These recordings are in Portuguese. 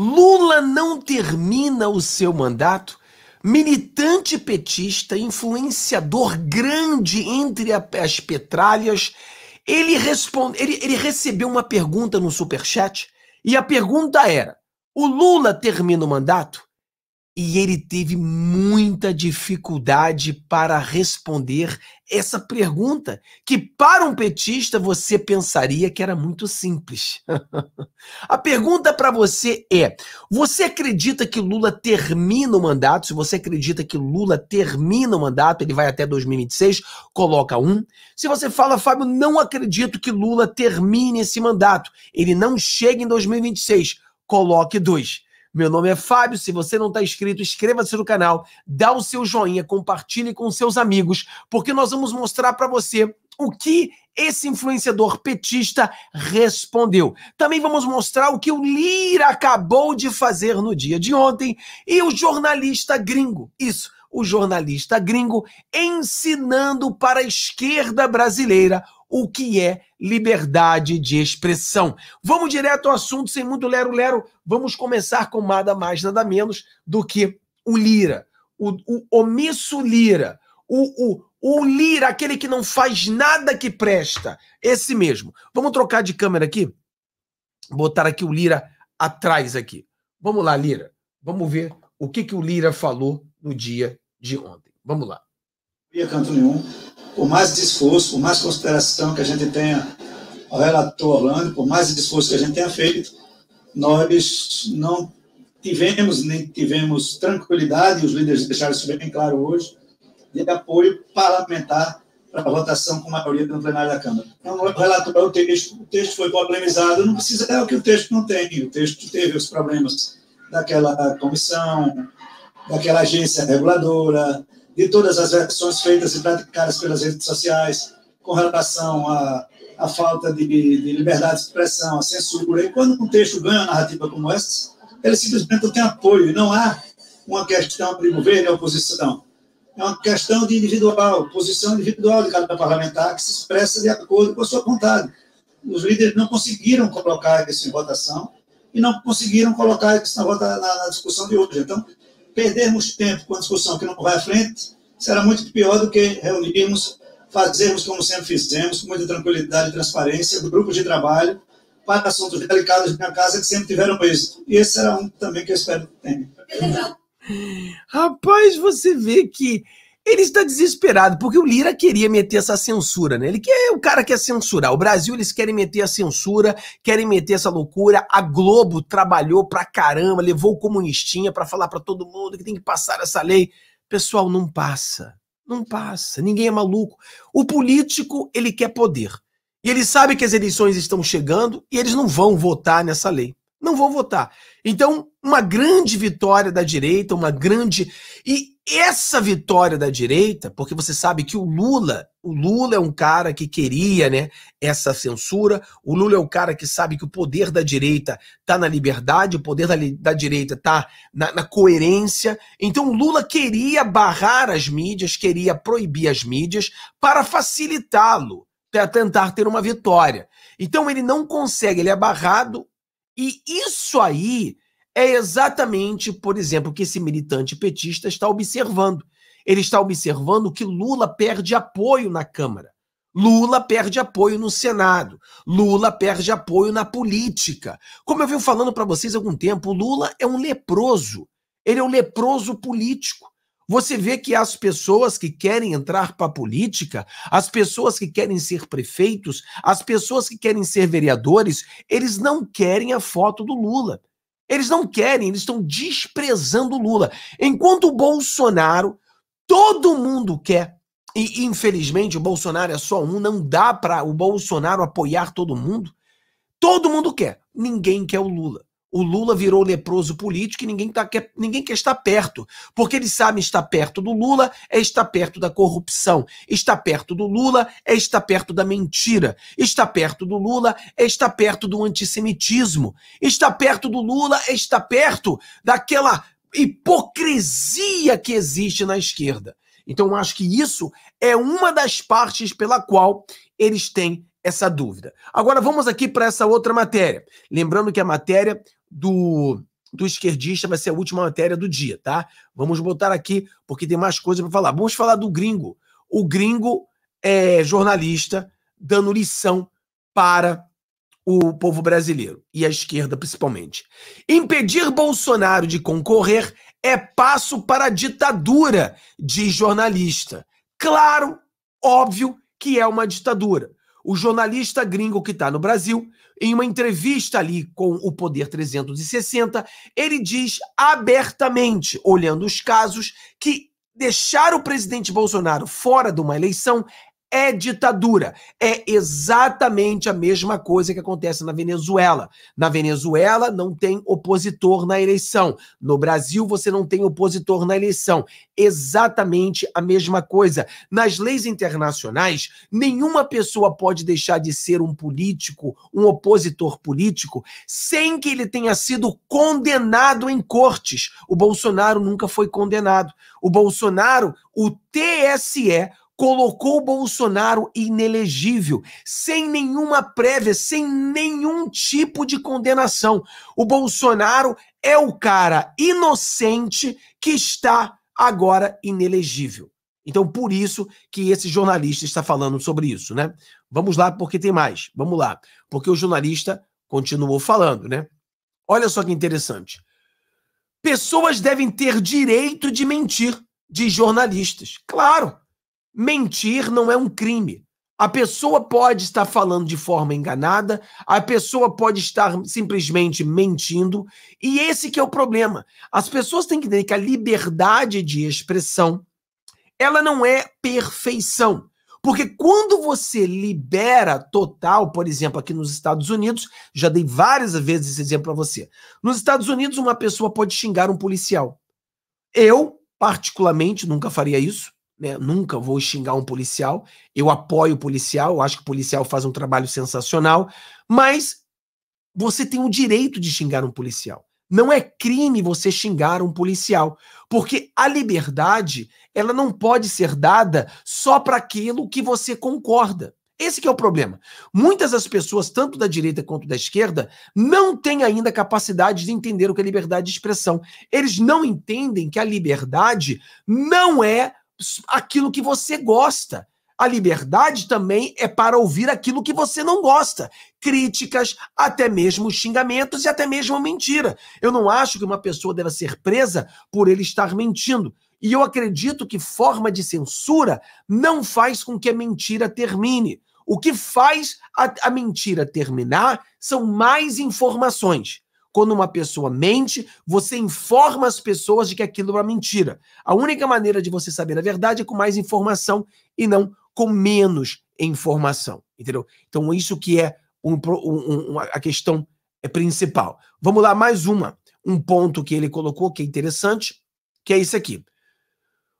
Lula não termina o seu mandato. Militante petista, influenciador grande entre as petralhas, ele, responde, ele, ele recebeu uma pergunta no superchat e a pergunta era: o Lula termina o mandato? e ele teve muita dificuldade para responder essa pergunta, que para um petista você pensaria que era muito simples. A pergunta para você é: você acredita que Lula termina o mandato? Se você acredita que Lula termina o mandato, ele vai até 2026, coloca um. Se você fala, Fábio, não acredito que Lula termine esse mandato, ele não chega em 2026, coloque dois. Meu nome é Fábio. Se você não está inscrito, inscreva-se no canal, dá o seu joinha, compartilhe com seus amigos, porque nós vamos mostrar para você o que esse influenciador petista respondeu. Também vamos mostrar o que o Lira acabou de fazer no dia de ontem e o jornalista gringo. Isso, o jornalista gringo ensinando para a esquerda brasileira o que é liberdade de expressão. Vamos direto ao assunto, sem muito lero-lero. Vamos começar com nada mais, nada menos do que o Lira, o, o omisso Lira, o, o, o Lira, aquele que não faz nada que presta. Esse mesmo. Vamos trocar de câmera aqui? Botar aqui o Lira atrás aqui. Vamos lá, Lira. Vamos ver o que, que o Lira falou no dia de ontem. Vamos lá canto nenhum. Por mais esforço, por mais consideração que a gente tenha ao relator Orlando, por mais esforço que a gente tenha feito, nós não tivemos, nem tivemos tranquilidade, e os líderes deixaram isso bem claro hoje, de apoio parlamentar para a votação com a maioria no plenário da Câmara. Então, o relator é o texto, o texto foi problemizado, não precisa, é o que o texto não tem, o texto teve os problemas daquela comissão, daquela agência reguladora, de todas as versões feitas e praticadas pelas redes sociais com relação à, à falta de, de liberdade de expressão, à censura. E quando um texto ganha uma narrativa como essa, ele simplesmente não tem apoio. Não há uma questão de governo e oposição. É uma questão de individual, posição individual de cada parlamentar que se expressa de acordo com a sua vontade. Os líderes não conseguiram colocar isso em votação e não conseguiram colocar isso na, na, na discussão de hoje. Então, perdermos tempo com a discussão que não vai à frente será muito pior do que reunirmos, fazermos como sempre fizemos, com muita tranquilidade e transparência, grupos de trabalho para assuntos delicados na casa que sempre tiveram êxito. E esse será um também que eu espero que tenha. Rapaz, você vê que ele está desesperado, porque o Lira queria meter essa censura, né? Ele quer, o cara quer censurar. O Brasil, eles querem meter a censura, querem meter essa loucura. A Globo trabalhou pra caramba, levou o comunistinha para falar para todo mundo que tem que passar essa lei. Pessoal, não passa. Não passa. Ninguém é maluco. O político, ele quer poder. E ele sabe que as eleições estão chegando e eles não vão votar nessa lei. Não vão votar. Então, uma grande vitória da direita, uma grande. E essa vitória da direita, porque você sabe que o Lula, o Lula é um cara que queria, né, essa censura. O Lula é um cara que sabe que o poder da direita está na liberdade, o poder da, da direita está na, na, coerência. Então o Lula queria barrar as mídias, queria proibir as mídias para facilitá-lo para tentar ter uma vitória. Então ele não consegue, ele é barrado e isso aí é exatamente, por exemplo, que esse militante petista está observando. Ele está observando que Lula perde apoio na Câmara. Lula perde apoio no Senado. Lula perde apoio na política. Como eu venho falando para vocês há algum tempo, Lula é um leproso. Ele é um leproso político. Você vê que as pessoas que querem entrar para a política, as pessoas que querem ser prefeitos, as pessoas que querem ser vereadores, eles não querem a foto do Lula. Eles não querem, eles estão desprezando o Lula. Enquanto o Bolsonaro, todo mundo quer. E infelizmente o Bolsonaro é só um, não dá para o Bolsonaro apoiar todo mundo. Todo mundo quer, ninguém quer o Lula o Lula virou leproso político e ninguém, tá, quer, ninguém quer estar perto. Porque eles sabem estar perto do Lula é estar perto da corrupção. Estar perto do Lula é estar perto da mentira. Estar perto do Lula é estar perto do antissemitismo. Estar perto do Lula é estar perto daquela hipocrisia que existe na esquerda. Então, acho que isso é uma das partes pela qual eles têm essa dúvida. Agora vamos aqui para essa outra matéria. Lembrando que a matéria do, do esquerdista, vai ser a última matéria do dia, tá? Vamos botar aqui, porque tem mais coisa para falar. Vamos falar do gringo. O gringo é jornalista dando lição para o povo brasileiro e a esquerda principalmente. Impedir Bolsonaro de concorrer é passo para a ditadura, diz jornalista. Claro, óbvio que é uma ditadura. O jornalista gringo que está no Brasil em uma entrevista ali com o Poder 360, ele diz abertamente, olhando os casos, que deixar o presidente Bolsonaro fora de uma eleição é ditadura. É exatamente a mesma coisa que acontece na Venezuela. Na Venezuela não tem opositor na eleição. No Brasil você não tem opositor na eleição. Exatamente a mesma coisa. Nas leis internacionais, nenhuma pessoa pode deixar de ser um político, um opositor político, sem que ele tenha sido condenado em cortes. O Bolsonaro nunca foi condenado. O Bolsonaro, o TSE colocou Bolsonaro inelegível, sem nenhuma prévia, sem nenhum tipo de condenação. O Bolsonaro é o cara inocente que está agora inelegível. Então, por isso que esse jornalista está falando sobre isso, né? Vamos lá, porque tem mais. Vamos lá. Porque o jornalista continuou falando, né? Olha só que interessante. Pessoas devem ter direito de mentir, de jornalistas. Claro, mentir não é um crime. A pessoa pode estar falando de forma enganada, a pessoa pode estar simplesmente mentindo, e esse que é o problema. As pessoas têm que entender que a liberdade de expressão, ela não é perfeição. Porque quando você libera total, por exemplo, aqui nos Estados Unidos, já dei várias vezes esse exemplo para você. Nos Estados Unidos, uma pessoa pode xingar um policial. Eu, particularmente, nunca faria isso né, nunca vou xingar um policial. Eu apoio o policial, eu acho que o policial faz um trabalho sensacional, mas você tem o direito de xingar um policial. Não é crime você xingar um policial, porque a liberdade, ela não pode ser dada só para aquilo que você concorda. Esse é o problema. Muitas das pessoas, tanto da direita quanto da esquerda, não têm ainda capacidade de entender o que é liberdade de expressão. Eles não entendem que a liberdade não é aquilo que você gosta. A liberdade também é para ouvir aquilo que você não gosta. Críticas, até mesmo xingamentos e até mesmo mentira. Eu não acho que uma pessoa deva ser presa por ele estar mentindo. E eu acredito que forma de censura não faz com que a mentira termine. O que faz a, a mentira terminar são mais informações. Quando uma pessoa mente, você informa as pessoas de que aquilo é uma mentira. A única maneira de você saber a verdade é com mais informação e não com menos informação, entendeu? Então, isso que é um, um, um, a questão é principal. Vamos lá, mais uma. Um ponto que ele colocou que é interessante, que é isso aqui.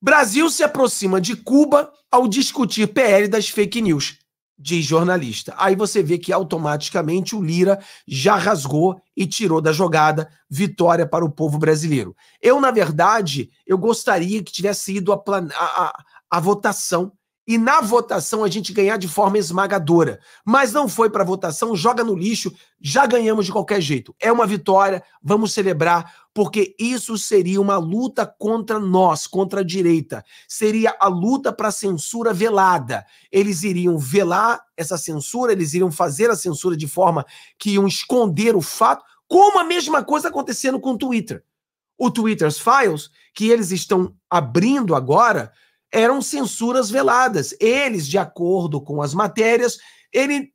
Brasil se aproxima de Cuba ao discutir PL das fake news de jornalista. Aí você vê que automaticamente o Lira já rasgou e tirou da jogada vitória para o povo brasileiro. Eu, na verdade, eu gostaria que tivesse ido a, a, a, a votação e na votação a gente ganhar de forma esmagadora. Mas não foi para votação, joga no lixo, já ganhamos de qualquer jeito. É uma vitória, vamos celebrar, porque isso seria uma luta contra nós, contra a direita. Seria a luta para a censura velada. Eles iriam velar essa censura, eles iriam fazer a censura de forma que iam esconder o fato, como a mesma coisa acontecendo com o Twitter. O Twitter's Files, que eles estão abrindo agora, eram censuras veladas. Eles, de acordo com as matérias, ele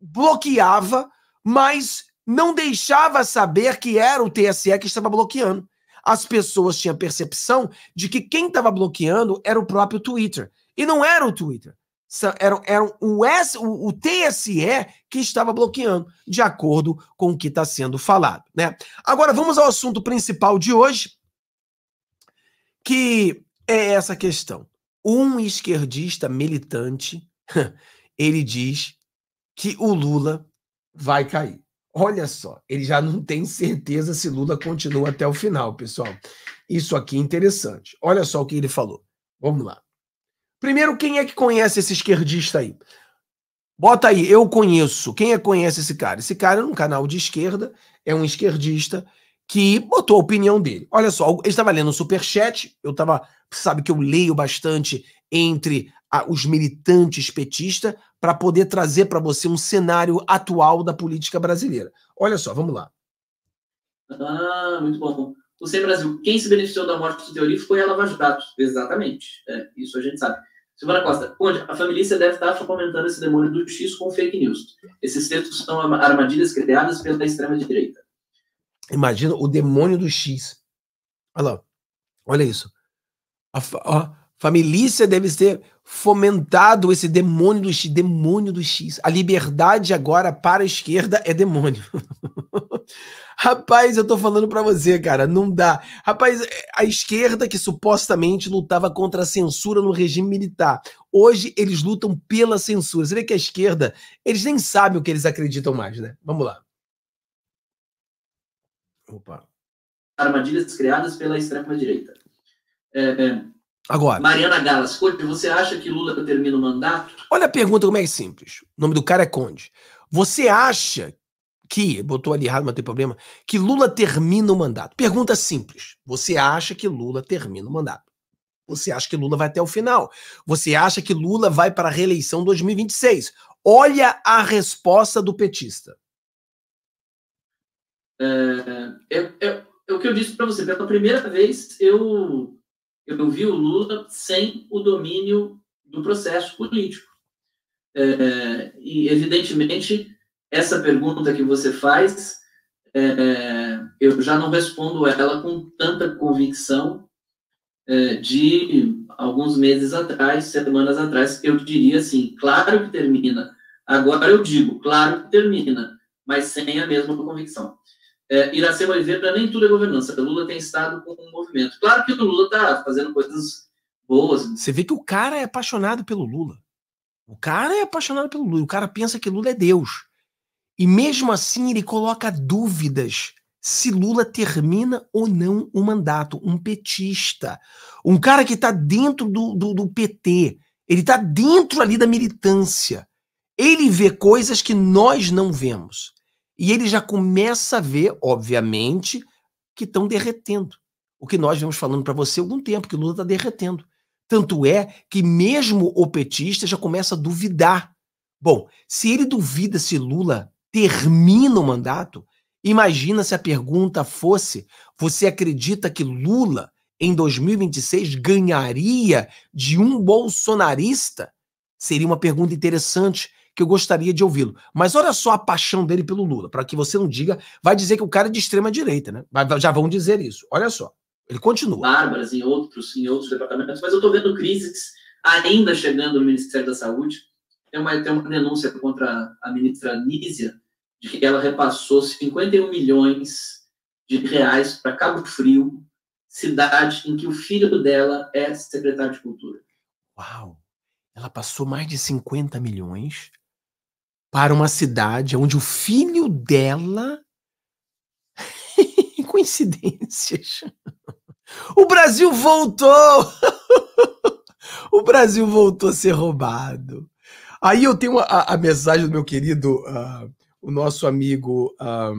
bloqueava, mas não deixava saber que era o TSE que estava bloqueando. As pessoas tinham percepção de que quem estava bloqueando era o próprio Twitter. E não era o Twitter. Era, era o, S, o, o TSE que estava bloqueando, de acordo com o que está sendo falado. Né? Agora, vamos ao assunto principal de hoje, que é essa questão. Um esquerdista militante, ele diz que o Lula vai cair. Olha só, ele já não tem certeza se Lula continua até o final, pessoal. Isso aqui é interessante. Olha só o que ele falou. Vamos lá. Primeiro, quem é que conhece esse esquerdista aí? Bota aí, eu conheço. Quem é que conhece esse cara? Esse cara é um canal de esquerda, é um esquerdista que botou a opinião dele. Olha só, ele estava lendo o superchat, eu estava, sabe que eu leio bastante entre a, os militantes petistas para poder trazer para você um cenário atual da política brasileira. Olha só, vamos lá. Ah, muito bom. Você, Brasil, quem se beneficiou da morte do Teori foi a Lava Jato. Exatamente. É, isso a gente sabe. Silvana Costa, onde a família deve estar fomentando esse demônio do X com fake news. Esses textos são armadilhas criadas pela extrema-direita. Imagina o demônio do X. Olha lá. Olha isso. A, fa a família deve ser fomentado esse demônio do X. Demônio do X. A liberdade agora para a esquerda é demônio. Rapaz, eu tô falando para você, cara, não dá. Rapaz, a esquerda que supostamente lutava contra a censura no regime militar, hoje eles lutam pela censura. Você vê que a esquerda, eles nem sabem o que eles acreditam mais, né? Vamos lá. Opa. Armadilhas criadas pela extrema-direita. É, é, Agora. Mariana Galas, você acha que Lula termina o mandato? Olha a pergunta como é, é simples. O nome do cara é Conde. Você acha que, botou ali errado, mas não tem problema, que Lula termina o mandato? Pergunta simples. Você acha que Lula termina o mandato? Você acha que Lula vai até o final? Você acha que Lula vai para a reeleição 2026? Olha a resposta do petista. É, é, é o que eu disse para você, pela primeira vez eu, eu vi o Lula sem o domínio do processo político. É, e, evidentemente, essa pergunta que você faz, é, é, eu já não respondo ela com tanta convicção é, de alguns meses atrás, semanas atrás, eu diria assim, claro que termina. Agora eu digo, claro que termina, mas sem a mesma convicção é, Iracema Oliveira, para nem tudo é governança. O Lula tem estado com um movimento. Claro que o Lula está fazendo coisas boas. Você vê que o cara é apaixonado pelo Lula. O cara é apaixonado pelo Lula. O cara pensa que Lula é Deus. E mesmo assim ele coloca dúvidas se Lula termina ou não o mandato. Um petista. Um cara que está dentro do, do, do PT. Ele está dentro ali da militância. Ele vê coisas que nós não vemos. E ele já começa a ver, obviamente, que estão derretendo. O que nós vemos falando para você há algum tempo, que o Lula está derretendo. Tanto é que mesmo o petista já começa a duvidar. Bom, se ele duvida se Lula termina o mandato, imagina se a pergunta fosse: você acredita que Lula em 2026 ganharia de um bolsonarista? Seria uma pergunta interessante que eu gostaria de ouvi-lo. Mas olha só a paixão dele pelo Lula, para que você não diga, vai dizer que o cara é de extrema direita, né? Já vão dizer isso. Olha só. Ele continua. Bárbaras em outros, em outros departamentos, mas eu estou vendo crises ainda chegando no Ministério da Saúde. Tem uma, tem uma denúncia contra a ministra Nízia de que ela repassou 51 milhões de reais para Cabo Frio, cidade em que o filho dela é secretário de Cultura. Uau! Ela passou mais de 50 milhões para uma cidade onde o filho dela. Coincidências. O Brasil voltou! o Brasil voltou a ser roubado. Aí eu tenho a, a mensagem do meu querido, uh, o nosso amigo um, ah,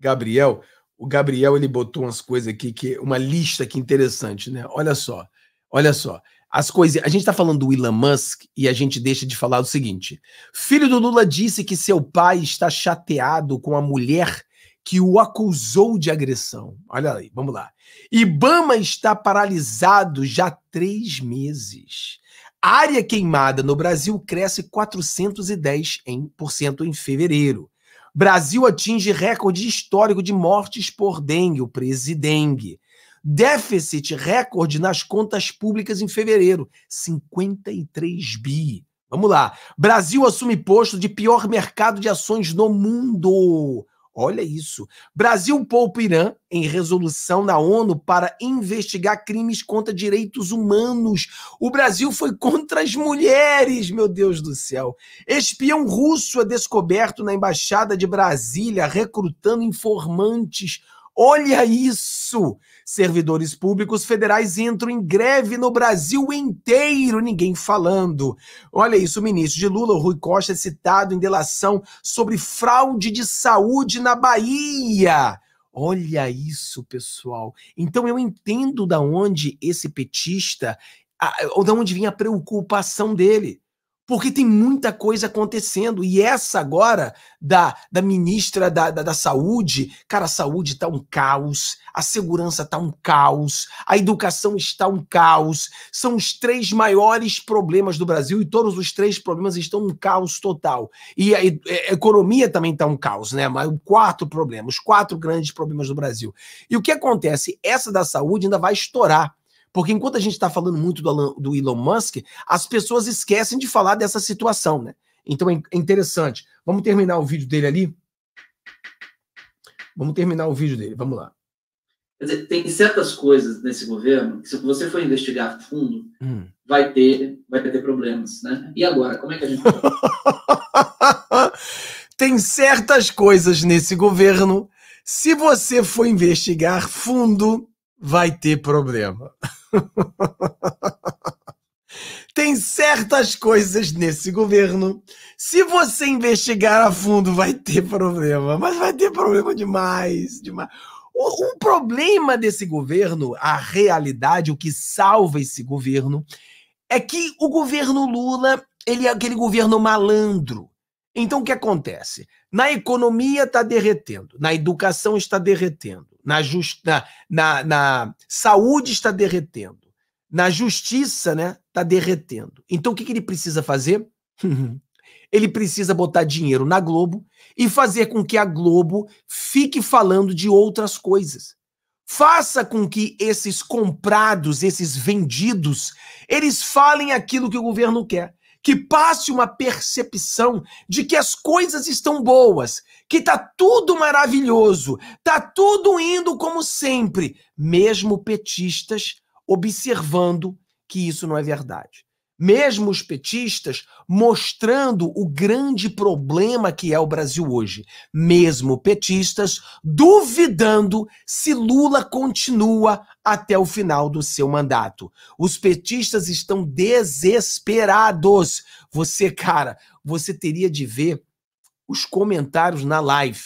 Gabriel. O Gabriel ele botou umas coisas aqui, que uma lista aqui interessante, né? Olha só, olha só as coisas. A gente está falando do Elon Musk e a gente deixa de falar o seguinte: filho do Lula disse que seu pai está chateado com a mulher que o acusou de agressão. Olha aí, vamos lá. Ibama está paralisado já há três meses. área queimada no Brasil cresce 410% em, em fevereiro. Brasil atinge recorde histórico de mortes por dengue, o presidengue. Déficit recorde nas contas públicas em fevereiro, 53 bi. Vamos lá. Brasil assume posto de pior mercado de ações no mundo. Olha isso. Brasil poupa Irã em resolução na ONU para investigar crimes contra direitos humanos. O Brasil foi contra as mulheres, meu Deus do céu. Espião russo é descoberto na embaixada de Brasília recrutando informantes. Olha isso! Servidores públicos federais entram em greve no Brasil inteiro, ninguém falando. Olha isso, o ministro de Lula, Rui Costa, é citado em delação sobre fraude de saúde na Bahia. Olha isso, pessoal. Então eu entendo da onde esse petista, ou da onde vinha a preocupação dele porque tem muita coisa acontecendo. E essa agora da, da ministra da, da, da, Saúde, cara, a saúde tá um caos, a segurança tá um caos, a educação está um caos. São os três maiores problemas do Brasil e todos os três problemas estão um caos total. E a, é, a economia também tá um caos, né? Mas quatro problemas, quatro grandes problemas do Brasil. E o que acontece? Essa da saúde ainda vai estourar porque enquanto a gente está falando muito do, Alan, do Elon Musk, as pessoas esquecem de falar dessa situação, né? Então é, é interessante. Vamos terminar o vídeo dele ali? Vamos terminar o vídeo dele, vamos lá. Quer dizer, tem certas coisas nesse governo que se você for investigar fundo, hum. vai, ter, vai ter problemas, né? E agora, como é que a gente... tem certas coisas nesse governo, se você for investigar fundo, vai ter problema. Tem certas coisas nesse governo. Se você investigar a fundo, vai ter problema, mas vai ter problema demais, demais. O, o problema desse governo, a realidade, o que salva esse governo, é que o governo Lula, ele é aquele governo malandro. Então o que acontece? Na economia está derretendo, na educação está derretendo, na, just, na, na, na saúde está derretendo, na justiça né, está derretendo. Então o que, que ele precisa fazer? ele precisa botar dinheiro na Globo e fazer com que a Globo fique falando de outras coisas. Faça com que esses comprados, esses vendidos, eles falem aquilo que o governo quer que passe uma percepção de que as coisas estão boas, que tá tudo maravilhoso, tá tudo indo como sempre, mesmo petistas observando que isso não é verdade mesmo os petistas, mostrando o grande problema que é o Brasil hoje. Mesmo petistas duvidando se Lula continua até o final do seu mandato. Os petistas estão desesperados. Você, cara, você teria de ver os comentários na live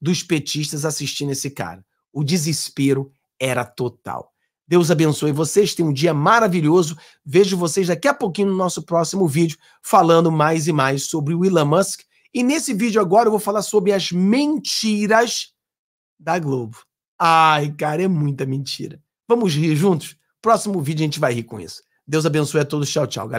dos petistas assistindo esse cara. O desespero era total. Deus abençoe vocês, tenham um dia maravilhoso. Vejo vocês daqui a pouquinho no nosso próximo vídeo, falando mais e mais sobre o Elon Musk. E nesse vídeo agora eu vou falar sobre as mentiras da Globo. Ai, cara, é muita mentira. Vamos rir juntos? Próximo vídeo a gente vai rir com isso. Deus abençoe a todos. Tchau, tchau, galera.